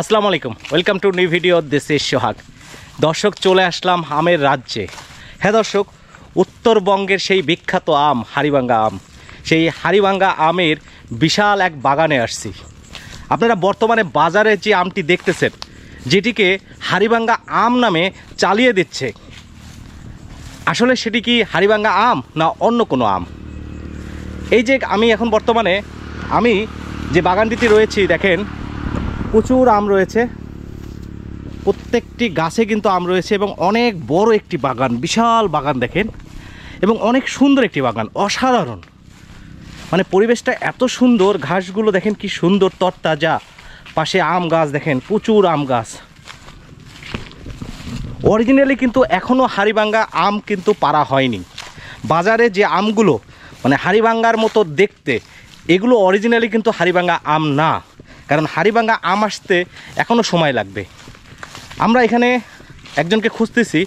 আসসালামু আলাইকুম welcome to new video this Sohag দর্শক চলে আসলাম আমের রাজ্যে হ্যাঁ দর্শক উত্তরবঙ্গের সেই বিখ্যাত আম হারিবাঙ্গা আম সেই হারিবাঙ্গা আমের বিশাল এক বাগানে আসছি আপনারা বর্তমানে বাজারে যে আমটি দেখতেছেন যেটিকে হারিবাঙ্গা আম নামে চালিয়ে দিচ্ছে আসলে সেটি কি হারিবাঙ্গা আম না অন্য কোনো আম এই যে আমি এখন বর্তমানে আমি যে বাগানটিতে রয়েছি দেখেন প্রচুর আম রয়েছে প্রত্যেকটি গাছে কিন্তু আম রয়েছে এবং অনেক বড় একটি বাগান বিশাল বাগান দেখেন এবং অনেক সুন্দর একটি বাগান অসাধারণ মানে পরিবেশটা এত সুন্দর ঘাসগুলো দেখেন কি সুন্দর তরতাজা পাশে আম গাছ দেখেন প্রচুর আম গাছ অরিজিনালি কিন্তু এখনও হাড়িভাঙ্গা আম কিন্তু পারা হয়নি বাজারে যে আমগুলো মানে হাড়িভাঙ্গার মতো দেখতে এগুলো অরিজিনালি কিন্তু হাড়িভাঙ্গা আম না কারণ হাড়িভাঙ্গা আম আসতে এখনও সময় লাগবে আমরা এখানে একজনকে খুঁজতেছি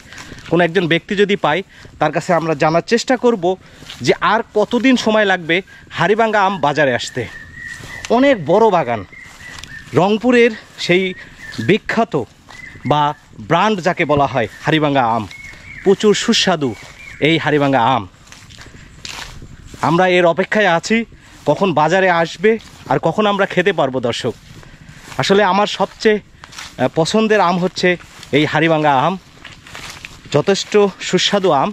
কোনো একজন ব্যক্তি যদি পাই তার কাছে আমরা জানার চেষ্টা করব যে আর কতদিন সময় লাগবে হাড়িভাঙ্গা আম বাজারে আসতে অনেক বড় বাগান রংপুরের সেই বিখ্যাত বা ব্রান্ড যাকে বলা হয় হাড়িভাঙ্গা আম প্রচুর সুস্বাদু এই হাড়িভাঙ্গা আম আমরা এর অপেক্ষায় আছি কখন বাজারে আসবে আর কখন আমরা খেতে পারবো দর্শক আসলে আমার সবচেয়ে পছন্দের আম হচ্ছে এই হাড়িভাঙ্গা আম যথেষ্ট সুস্বাদু আম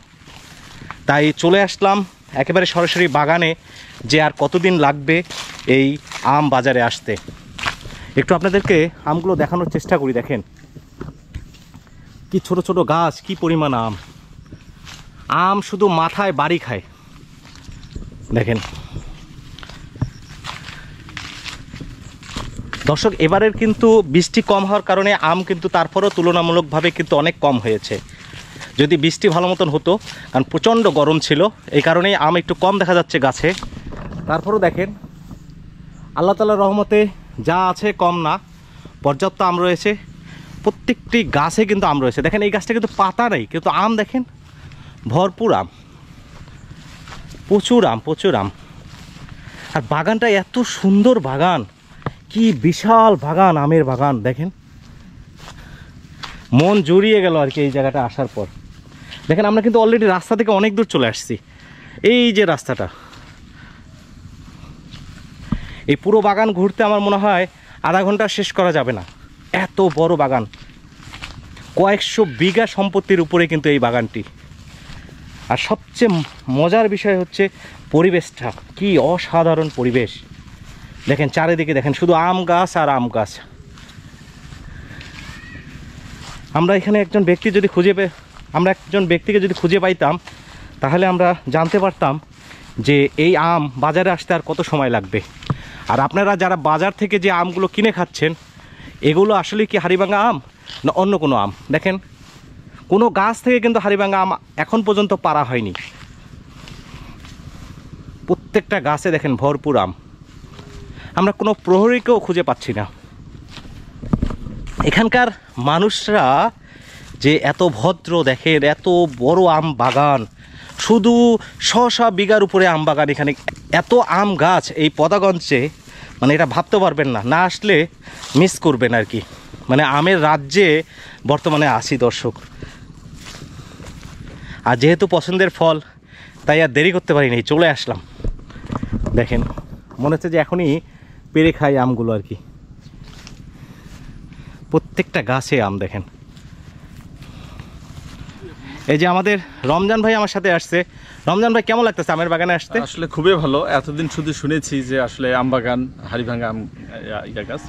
তাই চলে আসলাম একেবারে সরাসরি বাগানে যে আর কতদিন লাগবে এই আম বাজারে আসতে একটু আপনাদেরকে আমগুলো দেখানোর চেষ্টা করি দেখেন কি ছোট ছোট গাছ কি পরিমাণ আম আম শুধু মাথায় বাড়ি খায় দেখেন দর্শক এবারের কিন্তু বৃষ্টি কম হওয়ার কারণে আম কিন্তু তারপরও তুলনামূলকভাবে কিন্তু অনেক কম হয়েছে যদি বৃষ্টি ভালো মতন হতো কারণ প্রচণ্ড গরম ছিল এই কারণেই আম একটু কম দেখা যাচ্ছে গাছে তারপরও দেখেন আল্লাহ তালার রহমতে যা আছে কম না পর্যাপ্ত আম রয়েছে প্রত্যেকটি গাছে কিন্তু আম রয়েছে দেখেন এই গাছটা কিন্তু পাতা নেই কিন্তু আম দেখেন ভরপুর আম প্রচুর আম প্রচুর আম আর বাগানটা এত সুন্দর বাগান কি বিশাল বাগান আমের বাগান দেখেন মন জড়িয়ে গেল আর কি এই জায়গাটা আসার পর দেখেন আমরা কিন্তু অলরেডি রাস্তা থেকে অনেক দূর চলে আসছি এই যে রাস্তাটা এই পুরো বাগান ঘুরতে আমার মনে হয় আধা ঘন্টা শেষ করা যাবে না এত বড় বাগান কয়েকশো বিঘা সম্পত্তির উপরে কিন্তু এই বাগানটি আর সবচেয়ে মজার বিষয় হচ্ছে পরিবেশটা কি অসাধারণ পরিবেশ দেখেন চারিদিকে দেখেন শুধু আম গাছ আর আম গাছ আমরা এখানে একজন ব্যক্তি যদি খুঁজে পে আমরা একজন ব্যক্তিকে যদি খুঁজে পাইতাম তাহলে আমরা জানতে পারতাম যে এই আম বাজারে আসতে আর কত সময় লাগবে আর আপনারা যারা বাজার থেকে যে আমগুলো কিনে খাচ্ছেন এগুলো আসলে কি হারিভাঙা আম না অন্য কোনো আম দেখেন কোনো গাছ থেকে কিন্তু হারিভাঙা আম এখন পর্যন্ত পারা হয়নি প্রত্যেকটা গাছে দেখেন ভরপুর আম আমরা কোনো প্রহরীকেও খুঁজে পাচ্ছি না এখানকার মানুষরা যে এত ভদ্র দেখেন এত বড় আম বাগান শুধু শশা বিঘার উপরে আম বাগান এখানে এত আম গাছ এই পদাগঞ্জে মানে এটা ভাবতে পারবেন না না আসলে মিস করবেন আর কি মানে আমের রাজ্যে বর্তমানে আসি দর্শক আর যেহেতু পছন্দের ফল তাই আর দেরি করতে পারিনি চলে আসলাম দেখেন মনে হচ্ছে যে এখনই পেরে খাই আমগুলো আর কি প্রত্যেকটা গাছে আম দেখেন এই যে আমাদের রমজান ভাই আমার সাথে আসছে রমজান ভাই কেমন লাগতেছে আমের বাগানে আসতে আসলে খুবই ভালো এতদিন শুধু শুনেছি যে আসলে আম বাগান হারিভাঙ্গা আম ইয়া গাছ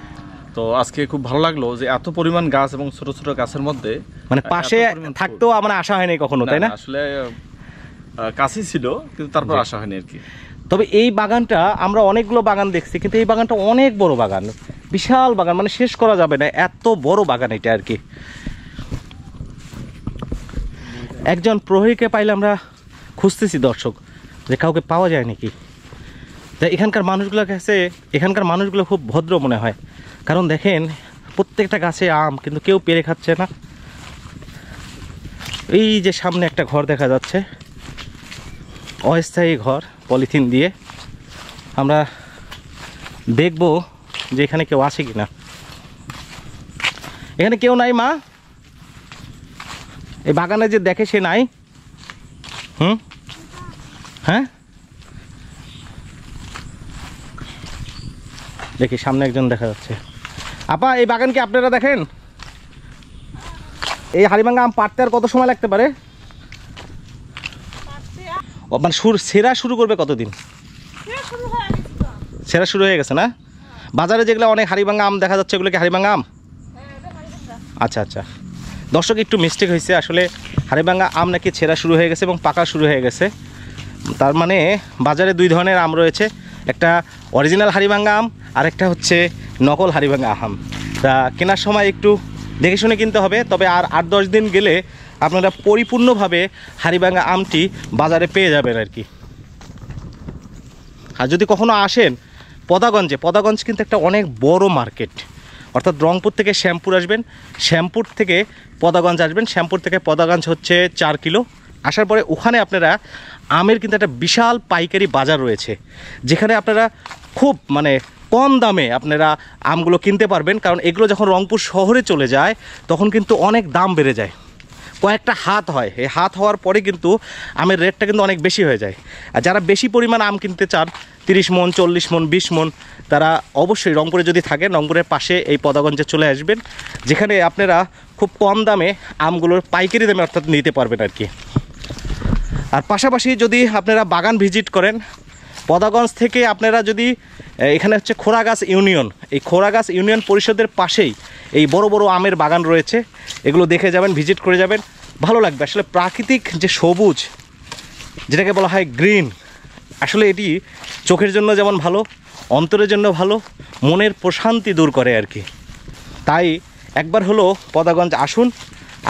তো আজকে খুব ভালো লাগলো যে এত পরিমাণ গাছ এবং ছোট ছোট গাছের মধ্যে মানে পাশে থাকতেও আমার আশা হয়নি কখনো তাই না আসলে কাছেই ছিল কিন্তু তারপর আশা হয়নি আর কি তবে এই বাগানটা আমরা অনেকগুলো বাগান দেখছি কিন্তু এই বাগানটা অনেক বড় বাগান বিশাল বাগান মানে শেষ করা যাবে না এত বড় বাগান এটা আর কি একজন প্রহরীকে পাইলে আমরা খুঁজতেছি দর্শক যে কাউকে পাওয়া যায় নাকি তাই এখানকার মানুষগুলোর কাছে এখানকার মানুষগুলো খুব ভদ্র মনে হয় কারণ দেখেন প্রত্যেকটা গাছে আম কিন্তু কেউ পেরে খাচ্ছে না এই যে সামনে একটা ঘর দেখা যাচ্ছে অস্থায়ী ঘর পলিথিন দিয়ে আমরা দেখব যে এখানে কেউ আসে কি না এখানে কেউ নাই মা এই বাগানে যে দেখে সে নাই হুম হ্যাঁ দেখি সামনে একজন দেখা যাচ্ছে আপা এই বাগান কি আপনারা দেখেন এই হাড়িভাঙ্গা আম পাড়তে আর কত সময় লাগতে পারে মানে সুর সেরা শুরু করবে কতদিন সেরা শুরু হয়ে গেছে না বাজারে যেগুলো অনেক হারিবাঙ্গা আম দেখা যাচ্ছে এগুলোকে হারিবাঙ্গা আম হ্যাঁ, আচ্ছা আচ্ছা দর্শক একটু মিস্টেক হয়েছে আসলে হারিবাঙ্গা আম নাকি ছেঁড়া শুরু হয়ে গেছে এবং পাকা শুরু হয়ে গেছে তার মানে বাজারে দুই ধরনের আম রয়েছে একটা অরিজিনাল হারিবাঙ্গা আম আর একটা হচ্ছে নকল হারিবাঙ্গা আম তা কেনার সময় একটু দেখে শুনে কিনতে হবে তবে আর আট দশ দিন গেলে আপনারা পরিপূর্ণভাবে হাড়িভাঙা আমটি বাজারে পেয়ে যাবেন আর কি আর যদি কখনো আসেন পদাগঞ্জে পদাগঞ্জ কিন্তু একটা অনেক বড় মার্কেট অর্থাৎ রংপুর থেকে শ্যাম্পুর আসবেন শ্যাম্পুর থেকে পদাগঞ্জ আসবেন শ্যাম্পুর থেকে পদাগঞ্জ হচ্ছে চার কিলো আসার পরে ওখানে আপনারা আমের কিন্তু একটা বিশাল পাইকারি বাজার রয়েছে যেখানে আপনারা খুব মানে কম দামে আপনারা আমগুলো কিনতে পারবেন কারণ এগুলো যখন রংপুর শহরে চলে যায় তখন কিন্তু অনেক দাম বেড়ে যায় কয়েকটা হাত হয় এই হাত হওয়ার পরে কিন্তু আমের রেটটা কিন্তু অনেক বেশি হয়ে যায় আর যারা বেশি পরিমাণ আম কিনতে চান তিরিশ মন চল্লিশ মন বিশ মন তারা অবশ্যই রংপুরে যদি থাকে রংপুরের পাশে এই পদাগঞ্জে চলে আসবেন যেখানে আপনারা খুব কম দামে আমগুলোর পাইকারি দামে অর্থাৎ নিতে পারবেন আর কি আর পাশাপাশি যদি আপনারা বাগান ভিজিট করেন পদাগঞ্জ থেকে আপনারা যদি এখানে হচ্ছে খোরাগাছ ইউনিয়ন এই খোরাগাছ ইউনিয়ন পরিষদের পাশেই এই বড় বড় আমের বাগান রয়েছে এগুলো দেখে যাবেন ভিজিট করে যাবেন ভালো লাগবে আসলে প্রাকৃতিক যে সবুজ যেটাকে বলা হয় গ্রিন আসলে এটি চোখের জন্য যেমন ভালো অন্তরের জন্য ভালো মনের প্রশান্তি দূর করে আর কি তাই একবার হলো পদাগঞ্জ আসুন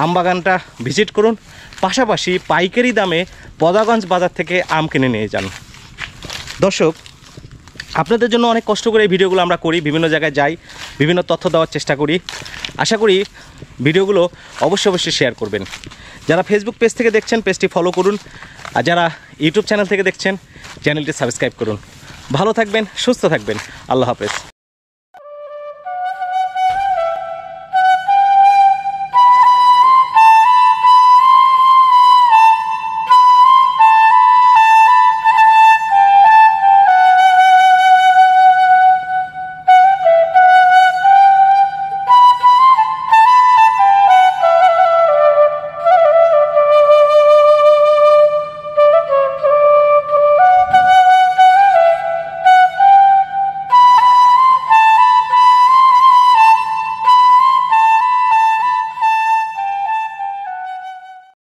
আমবাগানটা ভিজিট করুন পাশাপাশি পাইকারি দামে পদাগঞ্জ বাজার থেকে আম কিনে নিয়ে যান দর্শক আপনাদের জন্য অনেক কষ্ট করে এই ভিডিওগুলো আমরা করি বিভিন্ন জায়গায় যাই বিভিন্ন তথ্য দেওয়ার চেষ্টা করি আশা করি ভিডিওগুলো অবশ্যই অবশ্যই শেয়ার করবেন যারা ফেসবুক পেজ থেকে দেখছেন পেজটি ফলো করুন আর যারা ইউটিউব চ্যানেল থেকে দেখছেন চ্যানেলটি সাবস্ক্রাইব করুন ভালো থাকবেন সুস্থ থাকবেন আল্লাহ হাফেজ